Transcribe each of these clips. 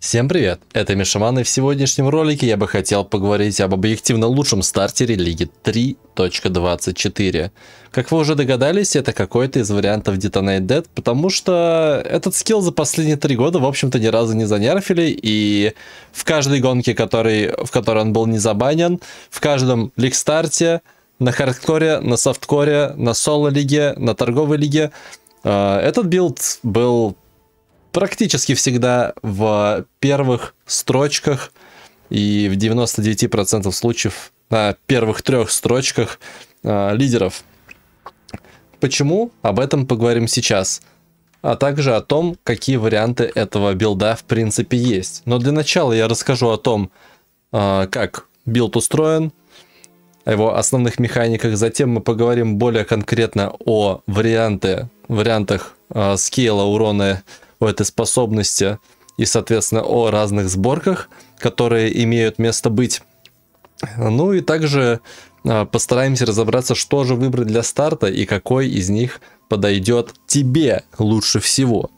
Всем привет, это Мишаман и в сегодняшнем ролике я бы хотел поговорить об объективно лучшем стартере Лиги 3.24. Как вы уже догадались, это какой-то из вариантов Detonate Dead, потому что этот скилл за последние три года, в общем-то, ни разу не занерфили, и в каждой гонке, который, в которой он был не забанен, в каждом лиг старте, на хардкоре, на софткоре, на соло-лиге, на торговой лиге, э, этот билд был практически всегда в первых строчках и в 99% случаев на первых трех строчках э, лидеров. Почему? Об этом поговорим сейчас. А также о том, какие варианты этого билда в принципе есть. Но для начала я расскажу о том, э, как билд устроен, о его основных механиках. Затем мы поговорим более конкретно о варианты, вариантах э, скейла урона о этой способности и, соответственно, о разных сборках, которые имеют место быть. Ну и также а, постараемся разобраться, что же выбрать для старта и какой из них подойдет тебе лучше всего.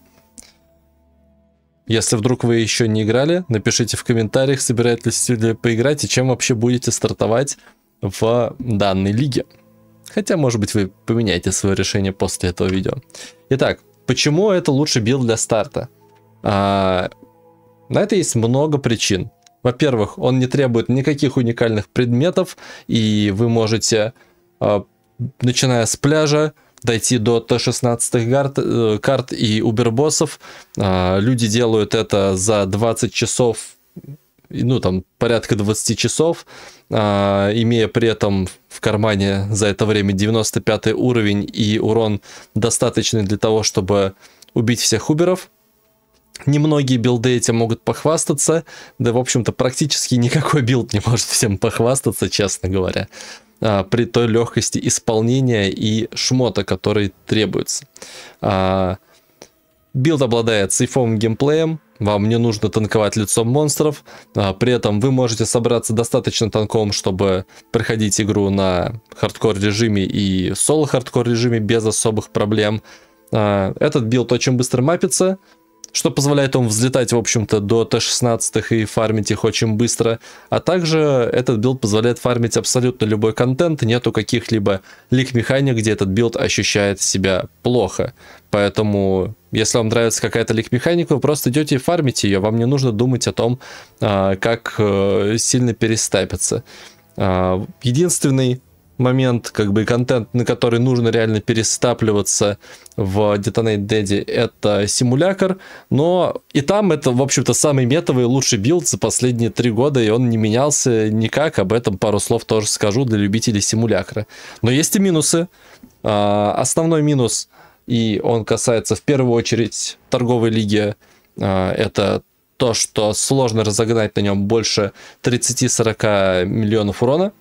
Если вдруг вы еще не играли, напишите в комментариях, собираетесь ли поиграть и чем вообще будете стартовать в данной лиге. Хотя, может быть, вы поменяете свое решение после этого видео. Итак, Почему это лучше билд для старта? А, на это есть много причин. Во-первых, он не требует никаких уникальных предметов, и вы можете, а, начиная с пляжа, дойти до Т-16 карт, э, карт и убербоссов. А, люди делают это за 20 часов ну, там, порядка 20 часов, а, имея при этом в кармане за это время 95 уровень и урон достаточный для того, чтобы убить всех уберов. Немногие билды этим могут похвастаться, да, в общем-то, практически никакой билд не может всем похвастаться, честно говоря, а, при той легкости исполнения и шмота, который требуется. А, билд обладает сейфовым геймплеем, вам не нужно танковать лицом монстров, а, при этом вы можете собраться достаточно танком, чтобы проходить игру на хардкор режиме и соло хардкор режиме без особых проблем. А, этот билд очень быстро мапится, что позволяет ему взлетать, в общем-то, до Т-16 и фармить их очень быстро. А также этот билд позволяет фармить абсолютно любой контент, нету каких-либо лик-механик, где этот билд ощущает себя плохо. Поэтому, если вам нравится какая-то лик-механика, вы просто идете и фармите ее, вам не нужно думать о том, а, как э, сильно перестапиться. А, единственный момент, как бы контент, на который нужно реально перестапливаться в Detonate Daddy, это симулятор, но и там это, в общем-то, самый метовый лучший билд за последние три года, и он не менялся никак, об этом пару слов тоже скажу для любителей симулякра. Но есть и минусы. А, основной минус, и он касается в первую очередь торговой лиги, а, это то, что сложно разогнать на нем больше 30-40 миллионов урона.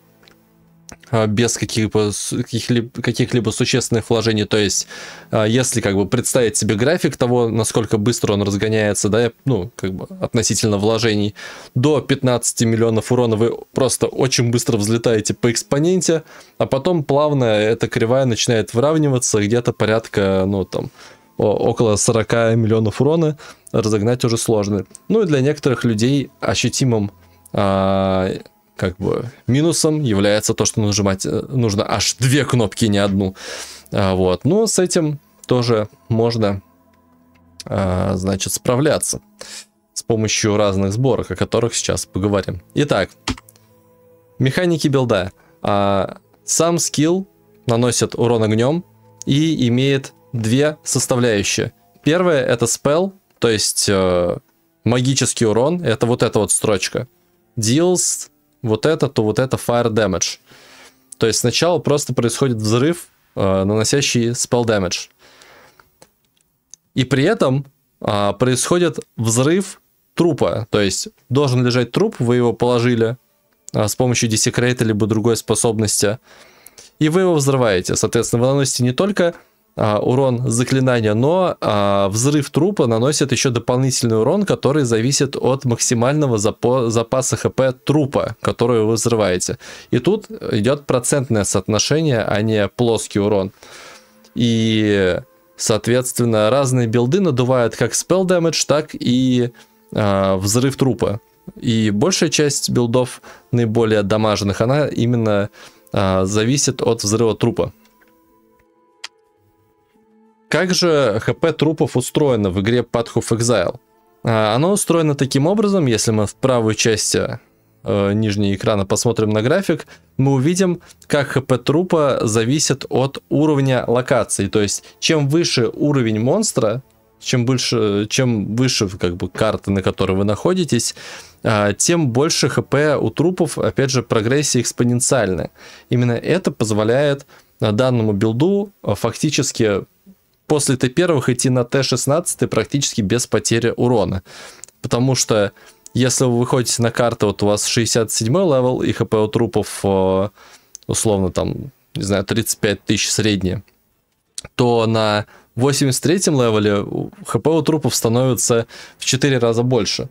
А, без каких-либо каких каких-либо существенных вложений. То есть, а, если как бы представить себе график того, насколько быстро он разгоняется, да, ну, как бы относительно вложений, до 15 миллионов урона вы просто очень быстро взлетаете по экспоненте, а потом плавно эта кривая начинает выравниваться где-то порядка, ну, там, около 40 миллионов урона, разогнать уже сложно. Ну и для некоторых людей ощутимым а, как бы минусом является то, что нажимать э, нужно аж две кнопки, не одну. А, вот. Но ну, с этим тоже можно, а, значит, справляться с помощью разных сборок, о которых сейчас поговорим. Итак, механики билда. А, сам скилл наносит урон огнем и имеет две составляющие. Первое это спел, то есть э, магический урон, это вот эта вот строчка. Deals вот это, то вот это fire damage. То есть сначала просто происходит взрыв, э, наносящий spell damage. И при этом э, происходит взрыв трупа. То есть должен лежать труп, вы его положили э, с помощью десекрета либо другой способности. И вы его взрываете. Соответственно, вы наносите не только а, урон заклинания, но а, взрыв трупа наносит еще дополнительный урон, который зависит от максимального запо- запаса хп трупа, который вы взрываете. И тут идет процентное соотношение, а не плоский урон. И, соответственно, разные билды надувают как spell damage, так и а, взрыв трупа. И большая часть билдов наиболее дамаженных, она именно а, зависит от взрыва трупа. Как же хп трупов устроено в игре Path of Exile? А, оно устроено таким образом, если мы в правой части э, нижнего экрана посмотрим на график, мы увидим, как хп трупа зависит от уровня локации. То есть, чем выше уровень монстра, чем больше, чем выше как бы карты, на которой вы находитесь, а, тем больше хп у трупов, опять же, прогрессия экспоненциальная. Именно это позволяет а, данному билду фактически после Т1 идти на Т16 практически без потери урона. Потому что если вы выходите на карту, вот у вас 67 левел, и хп у трупов э, условно там, не знаю, 35 тысяч средние, то на 83 левеле хп у трупов становится в 4 раза больше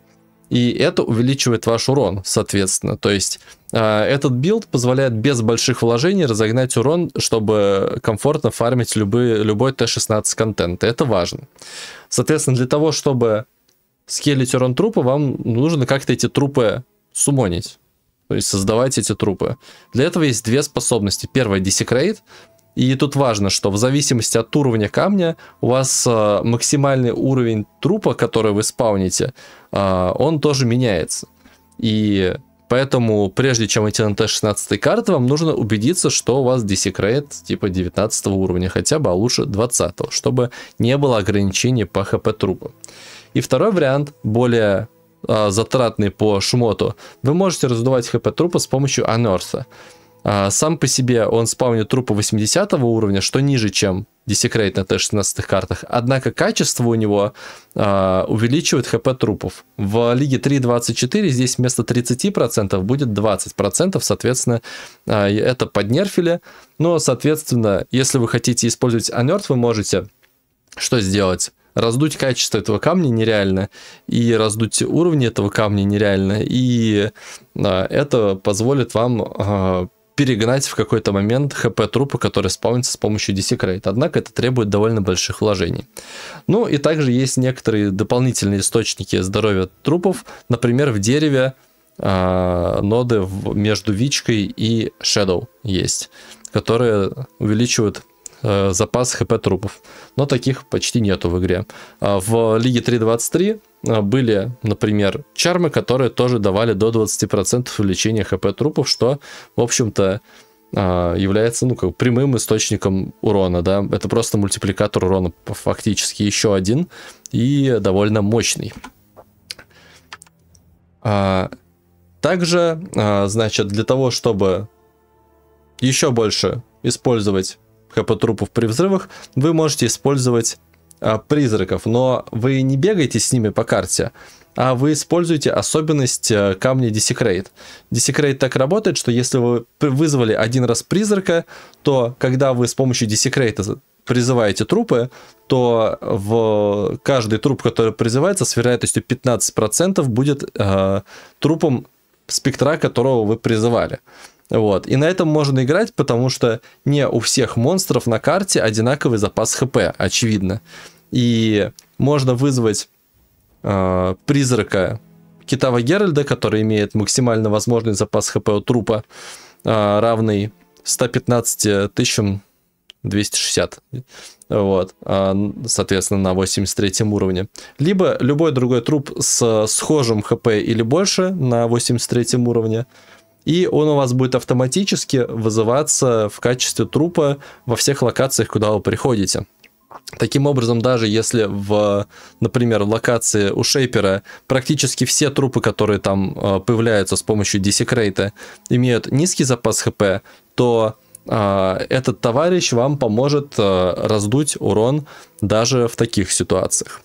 и это увеличивает ваш урон, соответственно. То есть э, этот билд позволяет без больших вложений разогнать урон, чтобы комфортно фармить любые, любой Т-16 контент. Это важно. Соответственно, для того, чтобы скелить урон трупа, вам нужно как-то эти трупы сумонить. То есть создавать эти трупы. Для этого есть две способности. Первая — Desecrate. И тут важно, что в зависимости от уровня камня у вас э, максимальный уровень трупа, который вы спауните — а, он тоже меняется. И поэтому, прежде чем идти на Т-16 карты, вам нужно убедиться, что у вас десекрет типа 19 уровня хотя бы, а лучше 20, чтобы не было ограничений по хп трупа. И второй вариант, более э, затратный по шмоту, вы можете раздувать хп трупа с помощью анерса. Сам по себе он спавнит трупа 80 уровня, что ниже, чем десекрейт на Т-16 картах. Однако качество у него э, увеличивает хп трупов. В лиге 3.24 здесь вместо 30% будет 20%, соответственно, э, это поднерфили. Но, соответственно, если вы хотите использовать анерт, вы можете что сделать? раздуть качество этого камня нереально, и раздуть уровни этого камня нереально, и э, это позволит вам э, перегнать в какой-то момент хп трупы, который спавнится с помощью dc Однако это требует довольно больших вложений. Ну и также есть некоторые дополнительные источники здоровья трупов. Например, в дереве э, ноды между Вичкой и Shadow есть, которые увеличивают э, запас хп трупов. Но таких почти нету в игре. А в Лиге 3.23 э, были, например, чармы, которые тоже давали до 20% увеличения хп трупов, что, в общем-то, э, является ну как прямым источником урона, да, это просто мультипликатор урона фактически еще один и довольно мощный. А, также, а, значит, для того чтобы еще больше использовать хп трупов при взрывах, вы можете использовать а, призраков, но вы не бегаете с ними по карте, а вы используете особенность а, камня Desecrate. Desecrate так работает, что если вы вызвали один раз призрака, то когда вы с помощью Desecrate призываете трупы, то в каждый труп, который призывается, с вероятностью 15% будет э, трупом спектра, которого вы призывали. Вот. И на этом можно играть, потому что не у всех монстров на карте одинаковый запас хп, очевидно. И можно вызвать э, призрака Китава Геральда, который имеет максимально возможный запас хп у трупа, э, равный 115 тысячам 260. Вот. Э, соответственно, на 83 уровне. Либо любой другой труп с схожим хп или больше на 83 уровне и он у вас будет автоматически вызываться в качестве трупа во всех локациях, куда вы приходите. Таким образом, даже если, в, например, в локации у Шейпера практически все трупы, которые там э, появляются с помощью десекрейта, имеют низкий запас ХП, то э, этот товарищ вам поможет э, раздуть урон даже в таких ситуациях.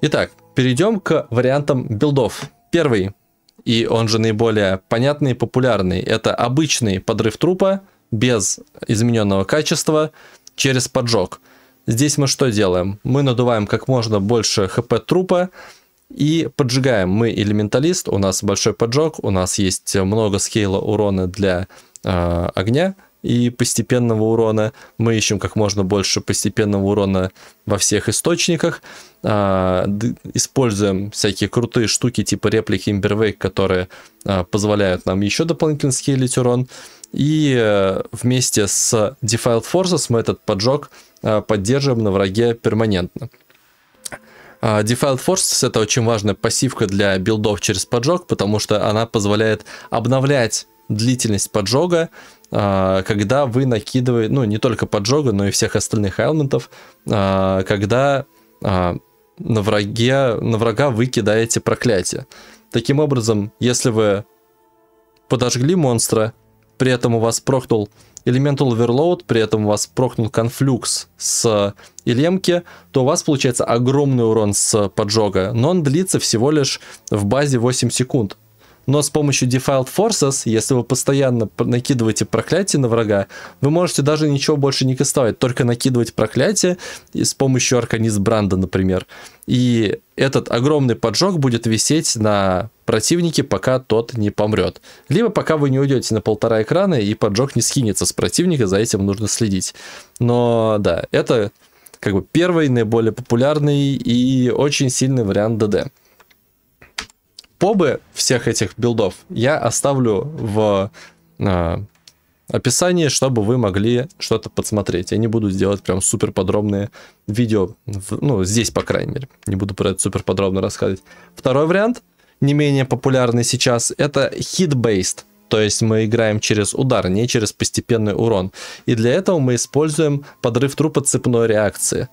Итак, перейдем к вариантам билдов. Первый и он же наиболее понятный и популярный. Это обычный подрыв трупа без измененного качества через поджог. Здесь мы что делаем? Мы надуваем как можно больше хп трупа и поджигаем. Мы элементалист, у нас большой поджог, у нас есть много скейла урона для э, огня, и постепенного урона. Мы ищем как можно больше постепенного урона во всех источниках. А, используем всякие крутые штуки типа реплики Имбервейк, которые а, позволяют нам еще дополнительно скейлить урон. И а, вместе с Defiled Forces мы этот поджог а, поддерживаем на враге перманентно. Uh, Defiled Forces это очень важная пассивка для билдов через поджог, потому что она позволяет обновлять длительность поджога а, когда вы накидываете, ну, не только поджога, но и всех остальных элементов, а, когда а, на, враге, на врага вы кидаете проклятие. Таким образом, если вы подожгли монстра, при этом у вас прохнул элемент Overload, при этом у вас прохнул конфлюкс с Илемки, то у вас получается огромный урон с поджога, но он длится всего лишь в базе 8 секунд но с помощью Defiled Forces, если вы постоянно накидываете проклятие на врага, вы можете даже ничего больше не кастовать, только накидывать проклятие с помощью Арканист Бранда, например. И этот огромный поджог будет висеть на противнике, пока тот не помрет. Либо пока вы не уйдете на полтора экрана, и поджог не скинется с противника, за этим нужно следить. Но да, это как бы первый, наиболее популярный и очень сильный вариант ДД. Побы всех этих билдов я оставлю в э, описании, чтобы вы могли что-то подсмотреть. Я не буду делать прям супер подробные видео, в, ну, здесь, по крайней мере. Не буду про это супер подробно рассказывать. Второй вариант, не менее популярный сейчас, это hit-based. То есть мы играем через удар, не через постепенный урон. И для этого мы используем подрыв трупа цепной реакции.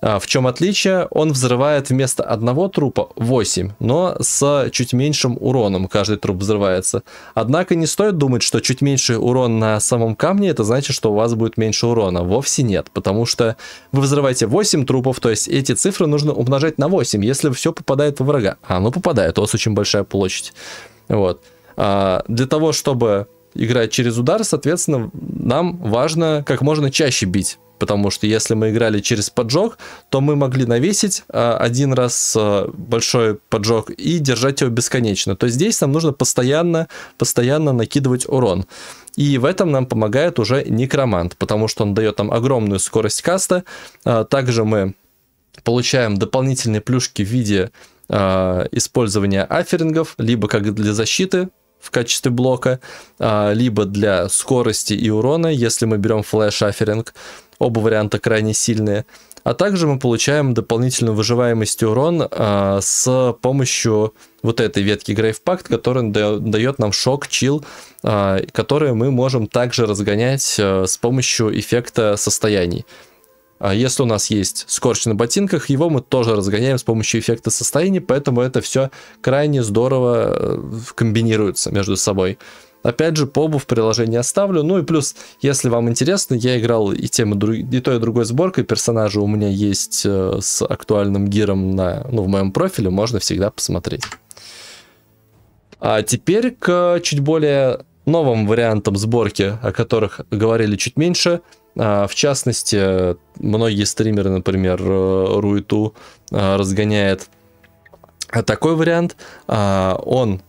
А, в чем отличие? Он взрывает вместо одного трупа 8, но с чуть меньшим уроном каждый труп взрывается. Однако не стоит думать, что чуть меньший урон на самом камне, это значит, что у вас будет меньше урона. Вовсе нет, потому что вы взрываете 8 трупов, то есть эти цифры нужно умножать на 8, если все попадает во врага. А оно попадает, у вас очень большая площадь. Вот. А для того, чтобы играть через удар, соответственно, нам важно как можно чаще бить потому что если мы играли через поджог, то мы могли навесить а, один раз а, большой поджог и держать его бесконечно. То есть здесь нам нужно постоянно, постоянно накидывать урон. И в этом нам помогает уже некромант, потому что он дает нам огромную скорость каста. А, также мы получаем дополнительные плюшки в виде использования аферингов, либо как для защиты, в качестве блока, либо для скорости и урона, если мы берем флеш-аферинг. Оба варианта крайне сильные. А также мы получаем дополнительную выживаемость и урон э, с помощью вот этой ветки Грейвпакт, которая дает нам шок, чил, э, которые мы можем также разгонять э, с помощью эффекта состояний. А если у нас есть скорч на ботинках, его мы тоже разгоняем с помощью эффекта состояния, поэтому это все крайне здорово э, комбинируется между собой. Опять же, побу в приложении оставлю. Ну и плюс, если вам интересно, я играл и тем, и, друг... и той, и другой сборкой. Персонажи у меня есть э, с актуальным гиром на... ну, в моем профиле, можно всегда посмотреть. А теперь к чуть более новым вариантам сборки, о которых говорили чуть меньше. А, в частности, многие стримеры, например, э, Руиту э, разгоняет такой вариант. А, он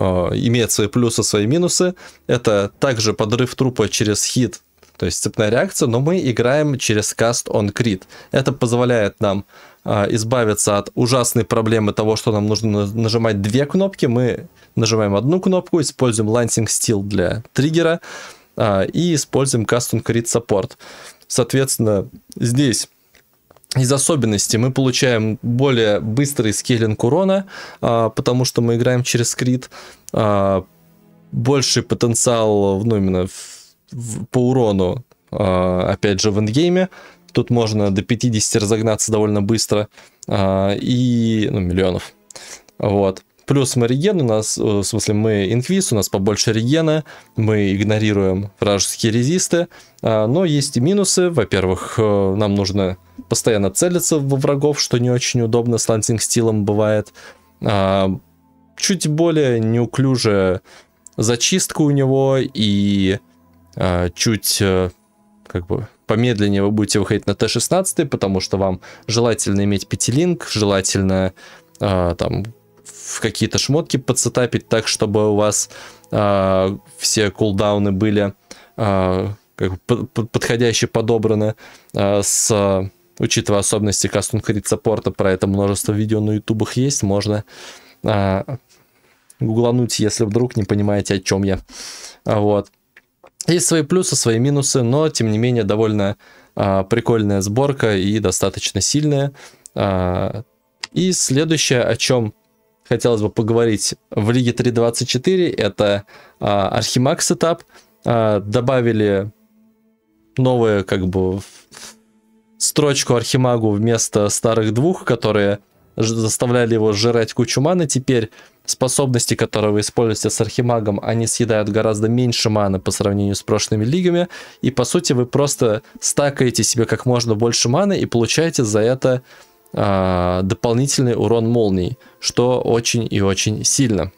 Э, имеет свои плюсы, свои минусы. Это также подрыв трупа через хит, то есть цепная реакция, но мы играем через каст on крит. Это позволяет нам э, избавиться от ужасной проблемы того, что нам нужно нажимать две кнопки. Мы нажимаем одну кнопку, используем Lancing Steel для триггера э, и используем каст Custom Crit Support. Соответственно, здесь из особенностей мы получаем более быстрый скейлинг урона, а, потому что мы играем через крит, а, больший потенциал, ну, именно в, в, по урону, а, опять же, в эндгейме. Тут можно до 50 разогнаться довольно быстро. И, ну, миллионов. Вот. Плюс мы реген у нас, э, в смысле мы инквиз, у нас побольше регена, мы игнорируем вражеские резисты, а, но есть и минусы. Во-первых, э, нам нужно постоянно целиться во врагов, что не очень удобно с лансинг-стилом бывает. А, чуть более неуклюже зачистка у него и а, чуть э, как бы помедленнее вы будете выходить на Т-16, потому что вам желательно иметь пятилинг, желательно там в какие-то шмотки подсетапить так, чтобы у вас э, все кулдауны были э, как, под, подходящие подобраны э, с учитывая особенности кастун крит саппорта, про это множество видео на ютубах есть, можно э, гуглануть, если вдруг не понимаете, о чем я. Вот. Есть свои плюсы, свои минусы, но, тем не менее, довольно э, прикольная сборка и достаточно сильная. Э, и следующее, о чем хотелось бы поговорить в Лиге 3.24. Это э, а, Архимакс этап. Э, а, добавили новую, как бы, строчку Архимагу вместо старых двух, которые заставляли его жрать кучу маны. Теперь способности, которые вы используете с Архимагом, они съедают гораздо меньше маны по сравнению с прошлыми лигами. И по сути вы просто стакаете себе как можно больше маны и получаете за это а, дополнительный урон молний, что очень и очень сильно.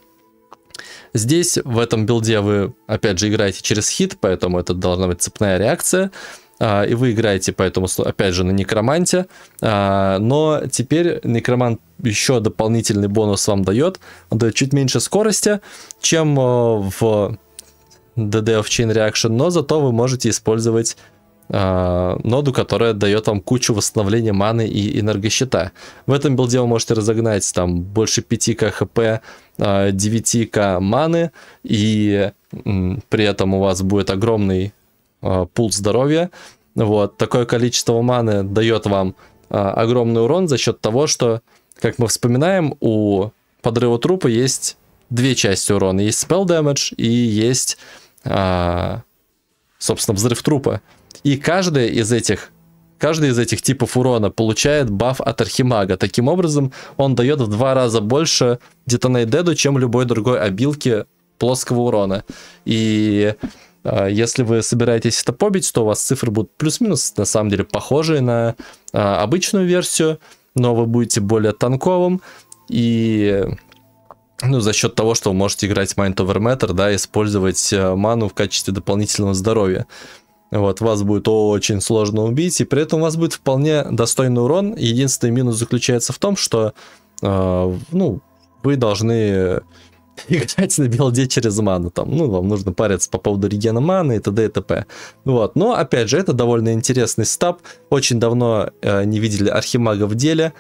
Здесь, в этом билде, вы, опять же, играете через хит, поэтому это должна быть цепная реакция. А, и вы играете, поэтому, опять же, на некроманте. А, но теперь некромант еще дополнительный бонус вам дает. Он дает чуть меньше скорости, чем э, в DD of Chain Reaction, но зато вы можете использовать э, ноду, которая дает вам кучу восстановления маны и энергосчета. В этом билде вы можете разогнать там больше 5к хп, э, 9к маны, и э, при этом у вас будет огромный э, пул здоровья. Вот, такое количество маны дает вам э, огромный урон за счет того, что, как мы вспоминаем, у подрыва трупа есть две части урона. Есть spell damage и есть, э, собственно, взрыв трупа. И каждая из этих Каждый из этих типов урона получает баф от Архимага. Таким образом, он дает в два раза больше Детонate Деду, чем любой другой обилки плоского урона. И э, если вы собираетесь это побить, то у вас цифры будут плюс-минус, на самом деле, похожие на э, обычную версию, но вы будете более танковым. И ну, за счет того, что вы можете играть Mind Over Matter, да, использовать э, ману в качестве дополнительного здоровья. Вот, вас будет очень сложно убить, и при этом у вас будет вполне достойный урон. Единственный минус заключается в том, что э, ну, вы должны играть на билде через ману. Там, ну, вам нужно париться по поводу регена маны и т.д. и т.п. Вот. Но, опять же, это довольно интересный стаб. Очень давно э, не видели Архимага в деле.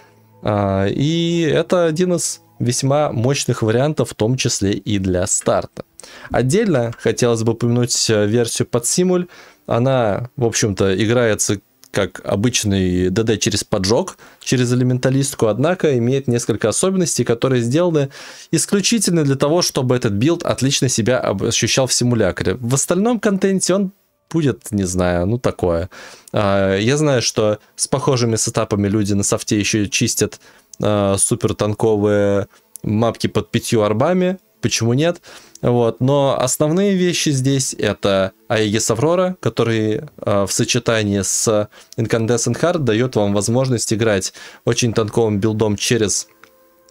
Э, и это один из весьма мощных вариантов, в том числе и для старта. Отдельно хотелось бы упомянуть э, версию под Симуль. Она, в общем-то, играется как обычный ДД через поджог, через элементалистку, однако имеет несколько особенностей, которые сделаны исключительно для того, чтобы этот билд отлично себя ощущал в симулякре. В остальном контенте он будет, не знаю, ну такое. А, я знаю, что с похожими сетапами люди на софте еще чистят а, супер танковые мапки под пятью арбами, почему нет. Вот. Но основные вещи здесь это Aegis Aurora, который э, в сочетании с Incandescent Heart дает вам возможность играть очень танковым билдом через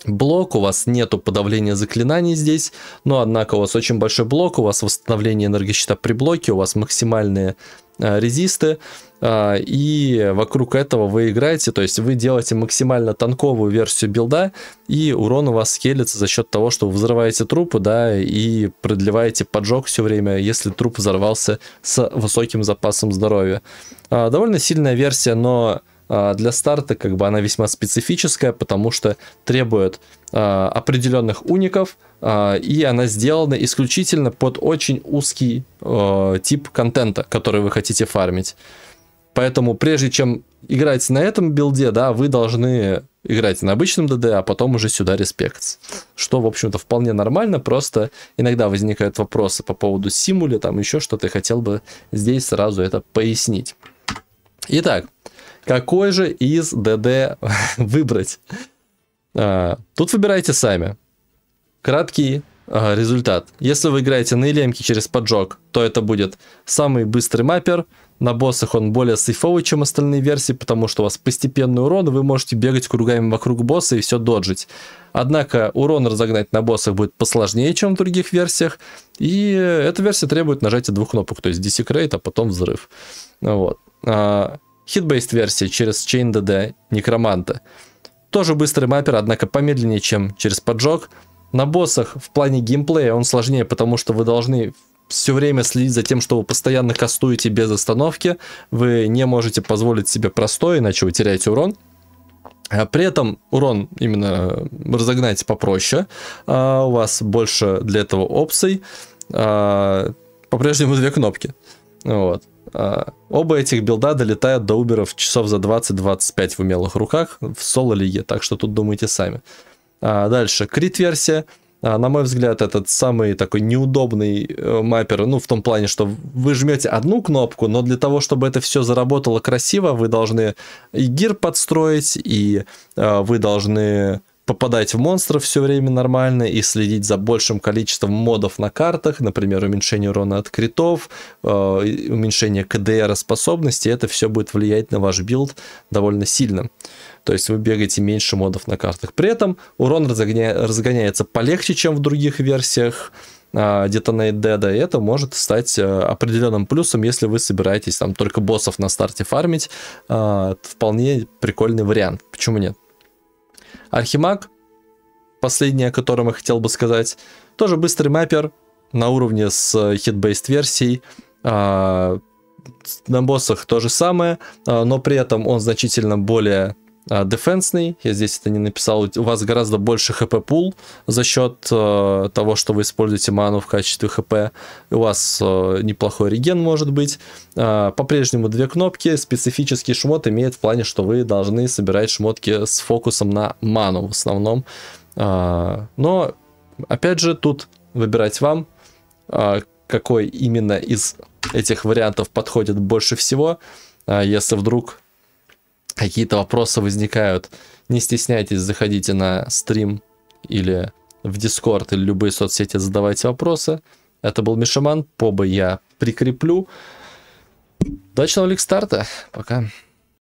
блок, у вас нету подавления заклинаний здесь, но однако у вас очень большой блок, у вас восстановление энергии энергосчета при блоке, у вас максимальные э, резисты, а, и вокруг этого вы играете, то есть вы делаете максимально танковую версию билда, и урон у вас скелится за счет того, что вы взрываете трупы, да, и продлеваете поджог все время, если труп взорвался с высоким запасом здоровья. А, довольно сильная версия, но а, для старта как бы она весьма специфическая, потому что требует определенных уников, и она сделана исключительно под очень узкий тип контента, который вы хотите фармить. Поэтому прежде чем играть на этом билде, да, вы должны играть на обычном ДД, а потом уже сюда респект. Что, в общем-то, вполне нормально, просто иногда возникают вопросы по поводу симуля, там еще что-то, и хотел бы здесь сразу это пояснить. Итак, какой же из ДД выбрать? А, тут выбирайте сами. Краткий, Э, результат. Если вы играете на Илемке через поджог, то это будет самый быстрый маппер. На боссах он более сейфовый, чем остальные версии, потому что у вас постепенный урон, вы можете бегать кругами вокруг босса и все доджить. Однако урон разогнать на боссах будет посложнее, чем в других версиях. И эта версия требует нажатия двух кнопок, то есть десекрейт, а потом взрыв. Вот. А, хитбейст версия через Chain DD Некроманта. Тоже быстрый маппер, однако помедленнее, чем через поджог. На боссах в плане геймплея он сложнее, потому что вы должны все время следить за тем, что вы постоянно кастуете без остановки, вы не можете позволить себе простой, иначе вы теряете урон. А при этом урон именно разогнать попроще, а у вас больше для этого опций, а, по-прежнему две кнопки. Вот. Оба этих билда долетают до уберов часов за 20-25 в умелых руках в соло-лиге, так что тут думайте сами. А, дальше, крит-версия. А, на мой взгляд, этот самый такой неудобный э, маппер, ну, в том плане, что вы жмете одну кнопку, но для того, чтобы это все заработало красиво, вы должны и гир подстроить, и э, вы должны попадать в монстров все время нормально и следить за большим количеством модов на картах, например, уменьшение урона от критов, э, уменьшение КДР способности, это все будет влиять на ваш билд довольно сильно. То есть вы бегаете меньше модов на картах. При этом урон разгоня... разгоняется полегче, чем в других версиях. А, Detonate Dead, и это может стать э, определенным плюсом, если вы собираетесь там только боссов на старте фармить. А, это вполне прикольный вариант. Почему нет? Архимаг, последний, о котором я хотел бы сказать, тоже быстрый маппер на уровне с хитбейст э, версией. А, на боссах то же самое, но при этом он значительно более а, дефенсный, я здесь это не написал, у вас гораздо больше хп-пул за счет э, того, что вы используете ману в качестве хп, у вас э, неплохой реген может быть, э, по-прежнему две кнопки, специфический шмот имеет в плане, что вы должны собирать шмотки с фокусом на ману в основном, э, но опять же тут выбирать вам, э, какой именно из этих вариантов подходит больше всего, если вдруг какие-то вопросы возникают, не стесняйтесь, заходите на стрим или в Дискорд или любые соцсети, задавайте вопросы. Это был Мишаман, поба я прикреплю. Удачного ликстарта, пока.